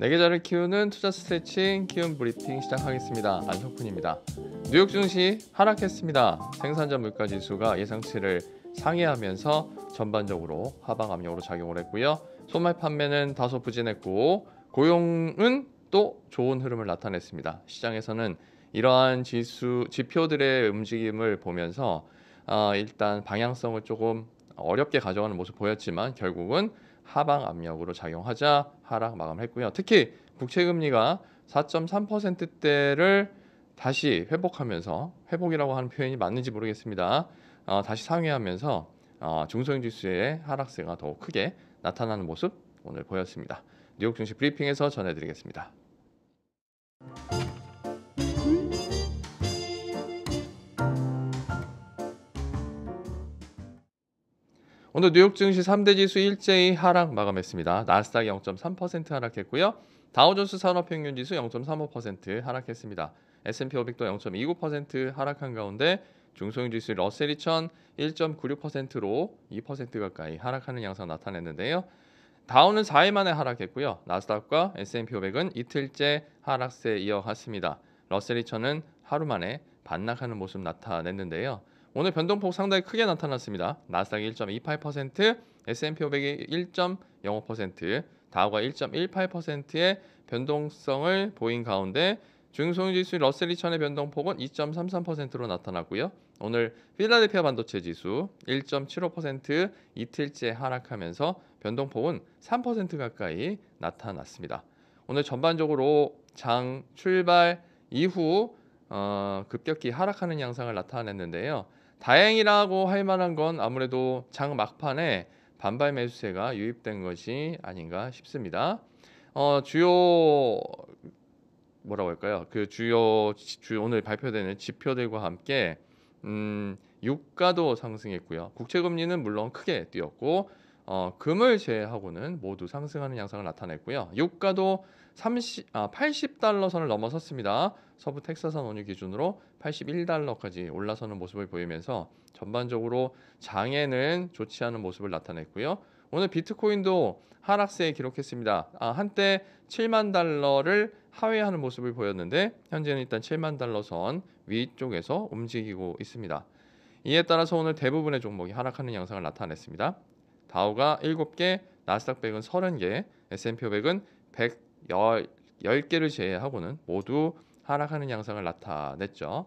내 네 계좌를 키우는 투자 스트레칭 키움 브리핑 시작하겠습니다. 안성훈입니다. 뉴욕 증시 하락했습니다. 생산자 물가 지수가 예상치를 상회하면서 전반적으로 하방 압력으로 작용을 했고요. 소매 판매는 다소 부진했고 고용은 또 좋은 흐름을 나타냈습니다. 시장에서는 이러한 지수 지표들의 움직임을 보면서 어, 일단 방향성을 조금 어렵게 가져가는 모습 보였지만 결국은 하방 압력으로 작용하자 하락 마감했고요. 특히 국채 금리가 4.3%대를 다시 회복하면서 회복이라고 하는 표현이 맞는지 모르겠습니다. 어, 다시 상회하면서 어, 중소형 지수의 하락세가 더 크게 나타나는 모습 오늘 보였습니다. 뉴욕 증시 브리핑에서 전해드리겠습니다. 오늘 뉴욕 증시 3대 지수 일제히 하락 마감했습니다. 나스닥 0.3% 하락했고요. 다우존스 산업평균 지수 0.35% 하락했습니다. S&P 500도 0.29% 하락한 가운데 중소형 지수 러셀 2000 1.96%로 2% 가까이 하락하는 양상 나타냈는데요. 다우는 4일 만에 하락했고요. 나스닥과 S&P 500은 이틀째 하락세 이어갔습니다. 러셀 2000은 하루 만에 반락하는 모습 나타냈는데요. 오늘 변동폭 상당히 크게 나타났습니다. 나스닥이 1.28%, S&P 500이 1.05%, 다우가 1.18%의 변동성을 보인 가운데 중소형지수 러셀 2000의 변동폭은 2.33%로 나타났고요. 오늘 필라델피아 반도체 지수 1.75% 이틀째 하락하면서 변동폭은 3% 가까이 나타났습니다. 오늘 전반적으로 장 출발 이후 어, 급격히 하락하는 양상을 나타냈는데요. 다행이라고 할 만한 건 아무래도 장 막판에 반발 매수세가 유입된 것이 아닌가 싶습니다. 어, 주요 뭐라고 할까요? 그 주요 주 오늘 발표되는 지표들과 함께 음, 유가도 상승했고요. 국채 금리는 물론 크게 뛰었고 어, 금을 제외하고는 모두 상승하는 양상을 나타냈고요. 유가도 30, 아, 80달러 선을 넘어섰습니다. 서부 텍사산 원유 기준으로 81달러까지 올라서는 모습을 보이면서 전반적으로 장에는 좋지 않은 모습을 나타냈고요. 오늘 비트코인도 하락세 기록했습니다. 아, 한때 7만 달러를 하회하는 모습을 보였는데 현재는 일단 7만 달러 선 위쪽에서 움직이고 있습니다. 이에 따라서 오늘 대부분의 종목이 하락하는 양상을 나타냈습니다. 다우가 7개, 나스닥 100은 30개, S&P 500은 110개를 제외하고는 모두 하락하는 양상을 나타냈죠.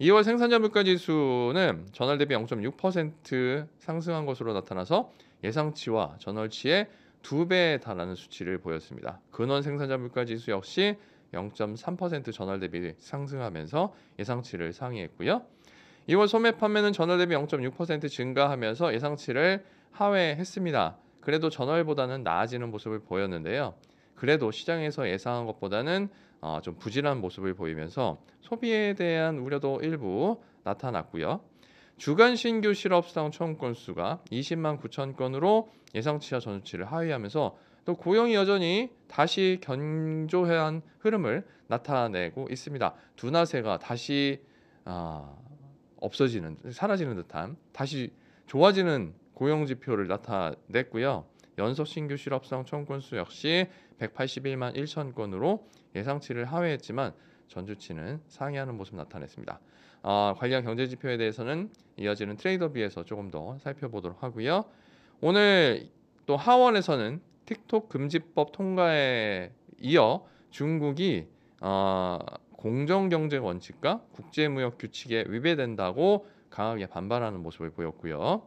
2월 생산자 물가 지수는 전월 대비 0.6% 상승한 것으로 나타나서 예상치와 전월치의 두 배에 달하는 수치를 보였습니다. 근원 생산자 물가 지수 역시 0.3% 전월 대비 상승하면서 예상치를 상회했고요. 이월 소매 판매는 전월 대비 0.6% 증가하면서 예상치를 하회했습니다. 그래도 전월보다는 나아지는 모습을 보였는데요. 그래도 시장에서 예상한 것보다는 어, 좀 부진한 모습을 보이면서 소비에 대한 우려도 일부 나타났고요. 주간 신규 실업상 처음 건수가 20만 9천 건으로 예상치와 전수치를 하회하면서 또 고용이 여전히 다시 견조한 흐름을 나타내고 있습니다. 두나세가 다시 어, 없어지는 사라지는 듯한 다시 좋아지는 고용 지표를 나타냈고요. 연속 신규 실업성 청구 수 역시 181만 1천 건으로 예상치를 하회했지만 전주치는 상회하는 모습 나타냈습니다. 어, 관련 경제 지표에 대해서는 이어지는 트레이더비에서 조금 더 살펴보도록 하고요. 오늘 또 하원에서는 틱톡 금지법 통과에 이어 중국이 어, 공정 경제 원칙과 국제 무역 규칙에 위배된다고 강하게 반발하는 모습을 보였고요.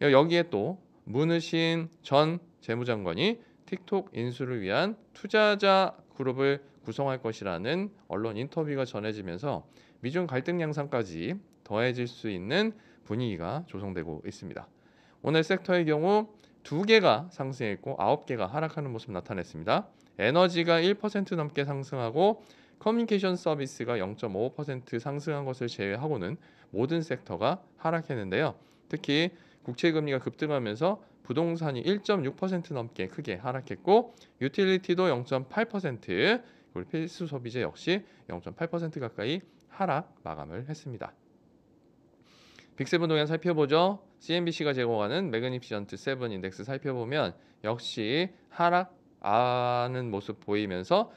여기에 또 문의신 전 재무장관이 틱톡 인수를 위한 투자자 그룹을 구성할 것이라는 언론 인터뷰가 전해지면서 미중 갈등 양상까지 더해질 수 있는 분위기가 조성되고 있습니다. 오늘 섹터의 경우 두 개가 상승했고 아홉 개가 하락하는 모습 나타냈습니다. 에너지가 1% 넘게 상승하고 커뮤니케이션 서비스가 0.5% 상승한 것을 제외하고는 모든 섹터가 하락했는데요. 특히 국채 금리가 급등하면서 부동산이 1.6% 넘게 크게 하락했고 유틸리티도 0.8% 그리고 필수 소비재 역시 0.8% 가까이 하락 마감을 했습니다. 빅세븐 동향 살펴보죠. CNBC가 제공하는 매그니피전트 세븐 인덱스 살펴보면 역시 하락 하는 모습 보이면서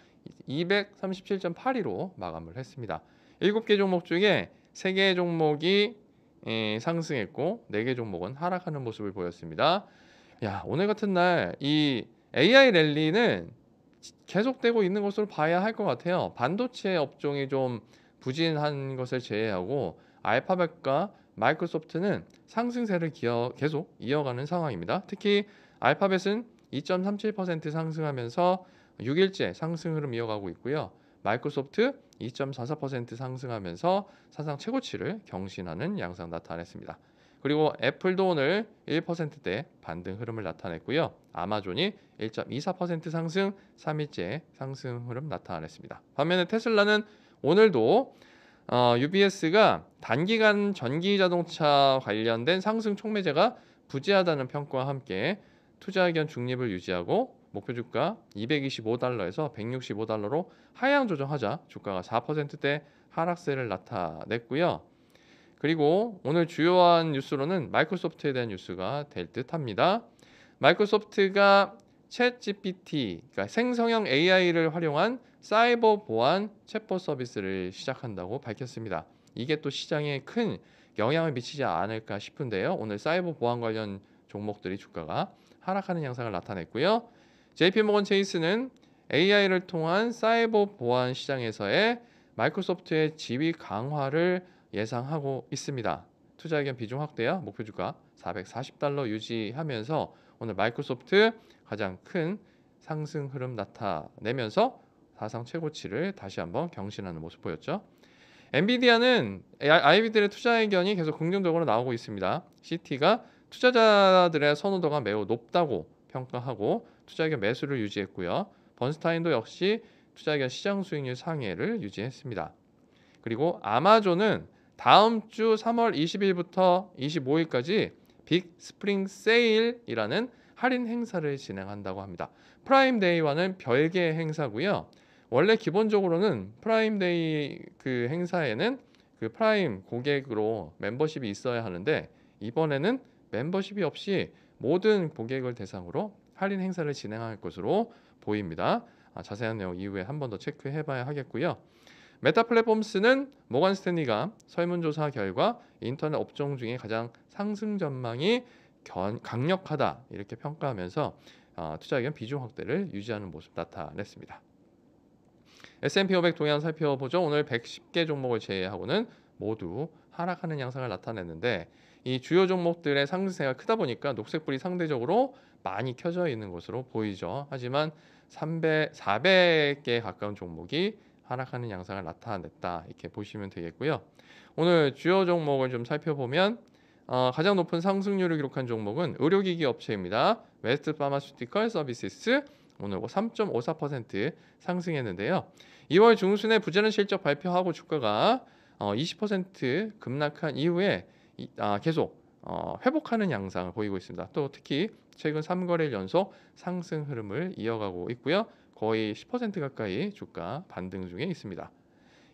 237.82로 마감을 했습니다. 7개 종목 중에 3개 종목이 상승했고 4개 종목은 하락하는 모습을 보였습니다. 야 오늘 같은 날 이 AI 랠리는 계속되고 있는 것으로 봐야 할 것 같아요. 반도체 업종이 좀 부진한 것을 제외하고 알파벳과 마이크로소프트는 상승세를 기어, 계속 이어가는 상황입니다. 특히 알파벳은 2.37% 상승하면서 6일째 상승 흐름 이어가고 있고요. 마이크로소프트 2.44% 상승하면서 사상 최고치를 경신하는 양상 나타냈습니다. 그리고 애플도 오늘 1%대 반등 흐름을 나타냈고요. 아마존이 1.24% 상승, 3일째 상승 흐름 나타냈습니다. 반면에 테슬라는 오늘도 어, UBS가 단기간 전기 자동차 관련된 상승 촉매제가 부재하다는 평가와 함께 투자 의견 중립을 유지하고 목표 주가 225달러에서 165달러로 하향 조정하자 주가가 4%대 하락세를 나타냈고요. 그리고 오늘 주요한 뉴스로는 마이크로소프트에 대한 뉴스가 될 듯합니다. 마이크로소프트가 챗 GPT, 그러니까 생성형 AI를 활용한 사이버 보안 챗봇 서비스를 시작한다고 밝혔습니다. 이게 또 시장에 큰 영향을 미치지 않을까 싶은데요. 오늘 사이버 보안 관련 종목들이 주가가 하락하는 양상을 나타냈고요. JP 모건 체이스는 AI를 통한 사이버 보안 시장에서의 마이크로소프트의 지위 강화를 예상하고 있습니다. 투자 의견 비중 확대야 목표 주가 440달러 유지하면서 오늘 마이크로소프트 가장 큰 상승 흐름 나타내면서 사상 최고치를 다시 한번 경신하는 모습 보였죠. 엔비디아는 아이비들의 투자 의견이 계속 긍정적으로 나오고 있습니다. CT가 투자자들의 선호도가 매우 높다고 평가하고 투자 의견 매수를 유지했고요. 번스타인도 역시 투자 의견 시장 수익률 상회를 유지했습니다. 그리고 아마존은 다음 주 3월 20일부터 25일까지 빅 스프링 세일이라는 할인 행사를 진행한다고 합니다. 프라임데이와는 별개의 행사고요. 원래 기본적으로는 프라임데이 그 행사에는 그 프라임 고객으로 멤버십이 있어야 하는데 이번에는 멤버십이 없이 모든 고객을 대상으로 할인 행사를 진행할 것으로 보입니다. 아, 자세한 내용 이후에 한 번 더 체크해 봐야 하겠고요. 메타 플랫폼스는 모건 스탠리가 설문조사 결과 인터넷 업종 중에 가장 상승 전망이 견, 강력하다 이렇게 평가하면서 어, 투자 의견 비중 확대를 유지하는 모습 나타냈습니다. S&P 500 동향 살펴보죠. 오늘 110개 종목을 제외하고는 모두 하락하는 양상을 나타냈는데 이 주요 종목들의 상승세가 크다 보니까 녹색불이 상대적으로 많이 켜져 있는 것으로 보이죠. 하지만 300, 400개에 가까운 종목이 하락하는 양상을 나타냈다 이렇게 보시면 되겠고요. 오늘 주요 종목을 좀 살펴보면 어, 가장 높은 상승률을 기록한 종목은 의료기기 업체입니다. 웨스트 파마슈티컬 서비스 오늘 3.54% 뭐 상승했는데요. 2월 중순에 부재는 실적 발표하고 주가가 어, 20% 급락한 이후에 이, 아, 계속 어, 회복하는 양상을 보이고 있습니다. 또 특히 최근 3거래일 연속 상승 흐름을 이어가고 있고요. 거의 10% 가까이 주가 반등 중에 있습니다.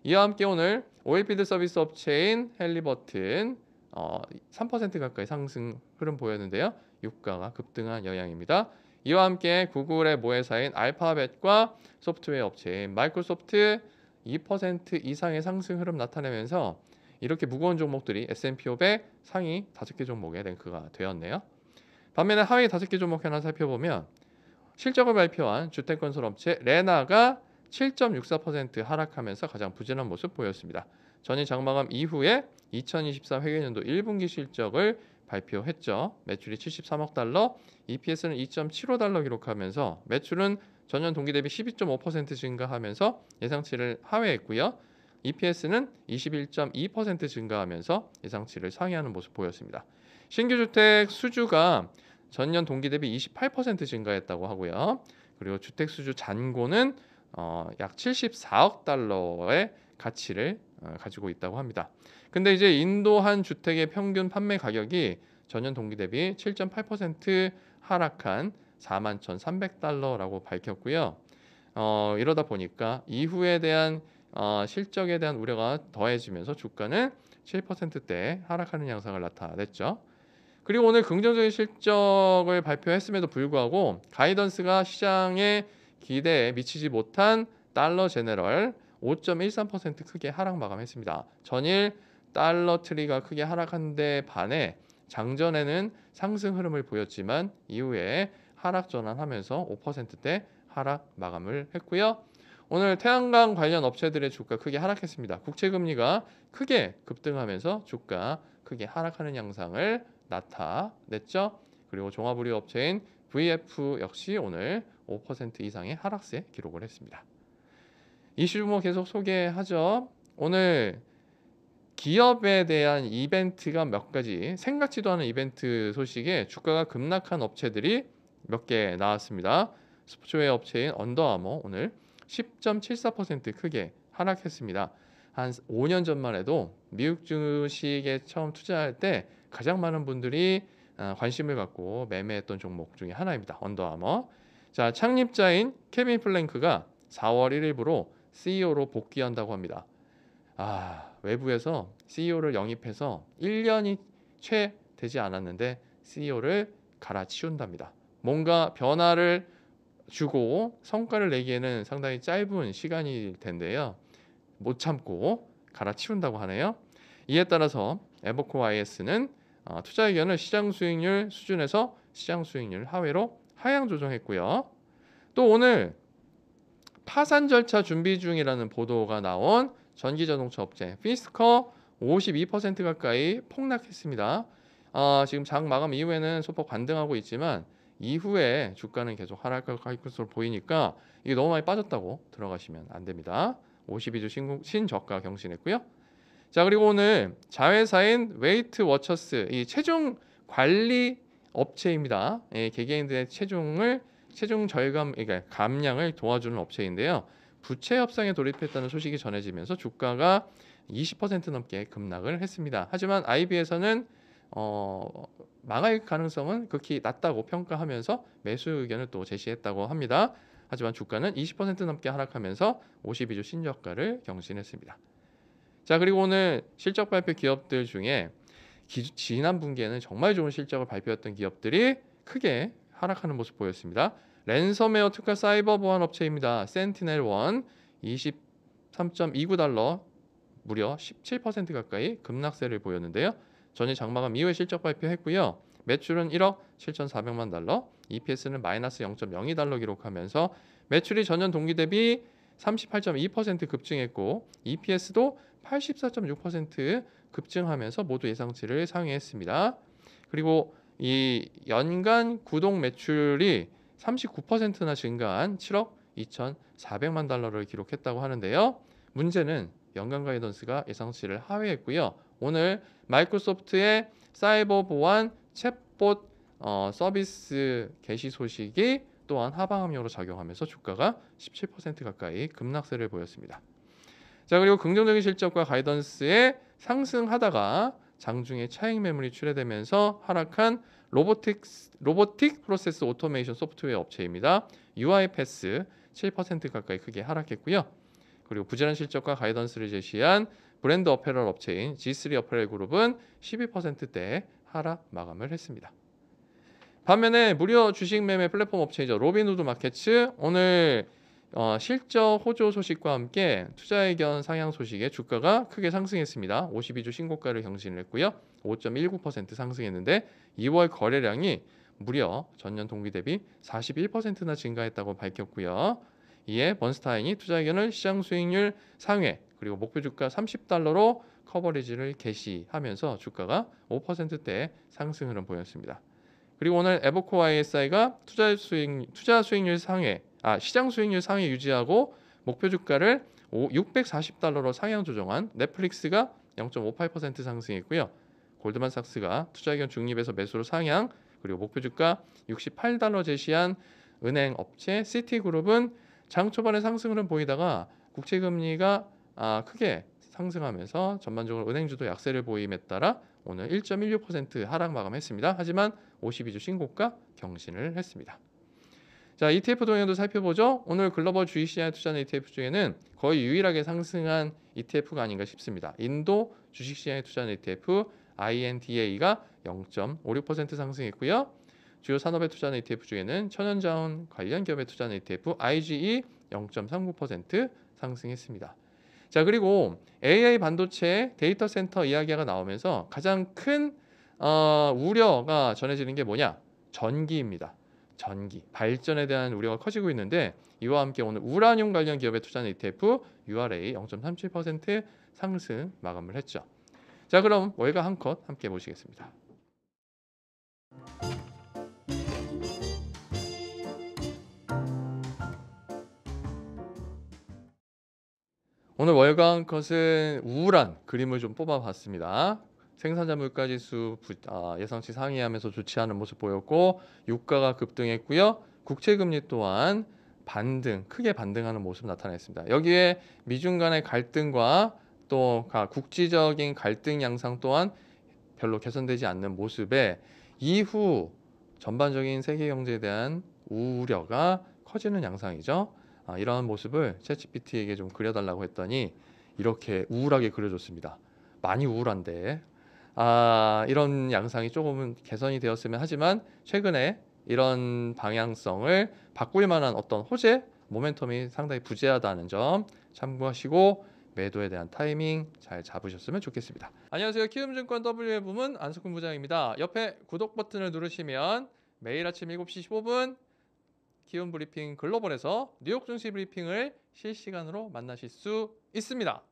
이와 함께 오늘 오일필드 서비스 업체인 헬리버튼 어, 3% 가까이 상승 흐름 보였는데요. 유가가 급등한 영향입니다. 이와 함께 구글의 모회사인 알파벳과 소프트웨어 업체인 마이크로소프트 2% 이상의 상승 흐름 나타내면서 이렇게 무거운 종목들이 S&P500 상위 5개 종목에 랭크가 되었네요. 반면에 하위 5개 종목 하나 살펴보면 실적을 발표한 주택건설 업체 레나가 7.64% 하락하면서 가장 부진한 모습 보였습니다. 전일 장마감 이후에 2024 회계연도 1분기 실적을 발표했죠. 매출이 73억 달러, EPS는 2.75 달러 기록하면서 매출은 전년 동기 대비 12.5% 증가하면서 예상치를 하회했고요. EPS는 21.2% 증가하면서 예상치를 상회하는 모습 보였습니다. 신규 주택 수주가 전년 동기 대비 28% 증가했다고 하고요. 그리고 주택 수주 잔고는 어, 약 74억 달러의 가치를 어, 가지고 있다고 합니다. 근데 이제 인도 한 주택의 평균 판매 가격이 전년 동기 대비 7.8% 하락한 41,300달러라고 밝혔고요. 어, 이러다 보니까 이후에 대한 어, 실적에 대한 우려가 더해지면서 주가는 7%대 하락하는 양상을 나타냈죠. 그리고 오늘 긍정적인 실적을 발표했음에도 불구하고 가이던스가 시장의 기대에 미치지 못한 달러 제네럴 5.13% 크게 하락 마감했습니다. 전일 달러 트리가 크게 하락한 데 반해 장전에는 상승 흐름을 보였지만 이후에 하락 전환하면서 5%대 하락 마감을 했고요. 오늘 태양광 관련 업체들의 주가 크게 하락했습니다. 국채 금리가 크게 급등하면서 주가 크게 하락하는 양상을 나타냈죠. 그리고 종합의료 업체인 VF 역시 오늘 5% 이상의 하락세 기록을 했습니다. 이슈 주 뭐 계속 소개하죠. 오늘 기업에 대한 이벤트가 몇 가지 생각지도 않은 이벤트 소식에 주가가 급락한 업체들이 몇 개 나왔습니다. 스포츠웨어 업체인 언더아머 오늘 10.74% 크게 하락했습니다. 한 5년 전만 해도 미국 주식에 처음 투자할 때 가장 많은 분들이 어, 관심을 갖고 매매했던 종목 중에 하나입니다. 언더아머. 자, 창립자인 케빈 플랭크가 4월 1일부로 CEO로 복귀한다고 합니다. 아, 외부에서 CEO를 영입해서 1년이 채 되지 않았는데 CEO를 갈아치운답니다. 뭔가 변화를 주고 성과를 내기에는 상당히 짧은 시간일 텐데요. 못 참고 갈아치운다고 하네요. 이에 따라서 에버코 IS는 어, 투자 의견을 시장 수익률 수준에서 시장 수익률 하회로 하향 조정했고요. 또 오늘 파산 절차 준비 중이라는 보도가 나온 전기자동차 업체 피스커 52% 가까이 폭락했습니다. 어, 지금 장 마감 이후에는 소폭 반등하고 있지만 이후에 주가는 계속 하락할 가 것으로 보이니까 이게 너무 많이 빠졌다고 들어가시면 안 됩니다. 52주 신고, 신저가 경신했고요. 자 그리고 오늘 자회사인 웨이트 워처스 이 체중 관리 업체입니다. 예, 개개인들의 체중을 체중 절감 그러니까 감량을 도와주는 업체인데요. 부채 협상에 돌입했다는 소식이 전해지면서 주가가 20% 넘게 급락을 했습니다. 하지만 IB에서는 어, 망할 가능성은 극히 낮다고 평가하면서 매수 의견을 또 제시했다고 합니다. 하지만 주가는 20% 넘게 하락하면서 52주 신저가를 경신했습니다. 자 그리고 오늘 실적 발표 기업들 중에 기, 지난 분기에는 정말 좋은 실적을 발표했던 기업들이 크게 하락하는 모습 보였습니다. 랜섬웨어 특가 사이버 보안 업체입니다. 센티넬원 23.29달러 무려 17% 가까이 급락세를 보였는데요. 전일 장마감 이후에 실적 발표했고요. 매출은 1억 7,400만 달러, EPS는 마이너스 0.02달러 기록하면서 매출이 전년 동기 대비 38.2% 급증했고 EPS도 84.6% 급증하면서 모두 예상치를 상회했습니다. 그리고 이 연간 구동 매출이 39%나 증가한 7억 2,400만 달러를 기록했다고 하는데요. 문제는 연간 가이던스가 예상치를 하회했고요. 오늘 마이크로소프트의 사이버 보안 챗봇 어, 서비스 개시 소식이 또한 하방함유로 작용하면서 주가가 17% 가까이 급락세를 보였습니다. 자 그리고 긍정적인 실적과 가이던스에 상승하다가 장중에 차익 매물이 출회되면서 하락한 로보틱 로보틱 프로세스 오토메이션 소프트웨어 업체입니다. UiPath 7% 가까이 크게 하락했고요. 그리고 부진한 실적과 가이던스를 제시한 브랜드 어페럴 업체인 G3 어페럴 그룹은 12%대 하락 마감을 했습니다. 반면에 무료 주식 매매 플랫폼 업체이죠 로빈후드 마켓츠 오늘 어, 실적 호조 소식과 함께 투자 의견 상향 소식에 주가가 크게 상승했습니다. 52주 신고가를 경신했고요. 5.19% 상승했는데 2월 거래량이 무려 전년 동기 대비 41%나 증가했다고 밝혔고요. 이에 번스타인이 투자의견을 시장 수익률 상회 그리고 목표 주가 30달러로 커버리지를 개시하면서 주가가 5%대 상승 흐름 보였습니다. 그리고 오늘 에버코 ISI가 투자 수익 투자 수익률 상회 아 시장 수익률 상회 유지하고 목표 주가를 640달러로 상향 조정한 넷플릭스가 0.58% 상승했고요. 골드만삭스가 투자의견 중립에서 매수로 상향 그리고 목표 주가 68달러 제시한 은행 업체 시티그룹은 장 초반에 상승을 보이다가 국채 금리가 아, 크게 상승하면서 전반적으로 은행주도 약세를 보임에 따라 오늘 1.16% 하락 마감했습니다. 하지만 52주 신고가 경신을 했습니다. 자, ETF 동향도 살펴보죠. 오늘 글로벌 주식시장에 투자한 ETF 중에는 거의 유일하게 상승한 ETF가 아닌가 싶습니다. 인도 주식시장에 투자한 ETF INDA가 0.56% 상승했고요. 주요 산업에 투자하는 ETF 중에는 천연자원 관련 기업에 투자하는 ETF IGE 0.39% 상승했습니다. 자 그리고 a i 반도체 데이터 센터 이야기가 나오면서 가장 큰 어, 우려가 전해지는 게 뭐냐? 전기입니다. 전기 발전에 대한 우려가 커지고 있는데 이와 함께 오늘 우라늄 관련 기업에 투자한 ETF URA 0.37% 상승 마감을 했죠. 자 그럼 월가 한 컷 함께 보시겠습니다. 오늘 월간 것은 우울한 그림을 좀 뽑아봤습니다. 생산자 물가지수 아, 예상치 상회하면서 좋지 않은 모습 보였고 유가가 급등했고요. 국채금리 또한 반등, 크게 반등하는 모습 나타냈습니다. 여기에 미중 간의 갈등과 또 국지적인 갈등 양상 또한 별로 개선되지 않는 모습에 이후 전반적인 세계 경제에 대한 우려가 커지는 양상이죠. 아, 이러한 모습을 챗GPT에게 좀 그려달라고 했더니 이렇게 우울하게 그려줬습니다. 많이 우울한데 아, 이런 양상이 조금은 개선이 되었으면 하지만 최근에 이런 방향성을 바꿀 만한 어떤 호재 모멘텀이 상당히 부재하다는 점 참고하시고 매도에 대한 타이밍 잘 잡으셨으면 좋겠습니다. 안녕하세요. 키움증권 W의 부문 안수근 부장입니다. 옆에 구독 버튼을 누르시면 매일 아침 7시 15분 기온 브리핑 글로벌에서 뉴욕 증시 브리핑을 실시간으로 만나실 수 있습니다.